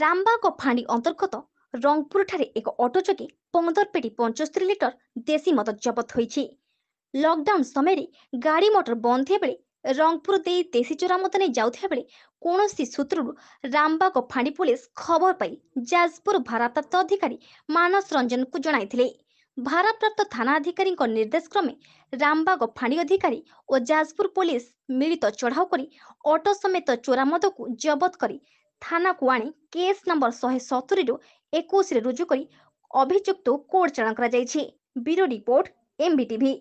ରାମବାଗ ଫାଣ୍ଡି ଅନ୍ତର୍ଗତ ରଙ୍ଗପୁରଠାରେ ଏକ ଅଟୋ ଯୋଗେ ପନ୍ଦର ପେଟି ପଞ୍ଚସ୍ତରୀ ଲିଟର ଦେଶୀ ମଦ ଜବତ ହୋଇଛି ଲକଡାଉନ ସମୟରେ ଗାଡ଼ି ମଟର ବନ୍ଦ ଥିବା ବେଳେ ରଙ୍ଗପୁର ଦେଇ ଦେଶୀ ଚୋରା ମଦ ନେଇ ଯାଉଥିବା ବେଳେ କୌଣସି ସୂତ୍ରରୁ ରାମବାଗ ଫାଣ୍ଡି ପୁଲିସ ଖବର ପାଇ ଯାଜପୁର ଭାରାପ୍ରାପ୍ତ ଅଧିକାରୀ ମାନସ ରଞ୍ଜନଙ୍କୁ ଜଣାଇଥିଲେ ভারপ্রাপ্ত থানা আধিকারীঙ্ক নির্দেশক্রমে রামবাগ ফাঁড়ি অধিকারী ও যাজপুর পুলিশ মিলিত চড়াও করে অটো সমেত চোরামদକୁ জବତ କରି ଥାନାକୁ ଆଣି କେସ୍ ନମ୍ବର ଶହେ ସତୁରିରୁ ଏକୋଇଶରେ ରୁଜୁ କରି ଅଭିଯୁକ୍ତକୁ କୋର୍ଟ ଚାଲାଣ କରାଯାଇଛି ବ୍ୟୁରୋ ରିପୋର୍ଟ ଏମ୍ବିଟିଭି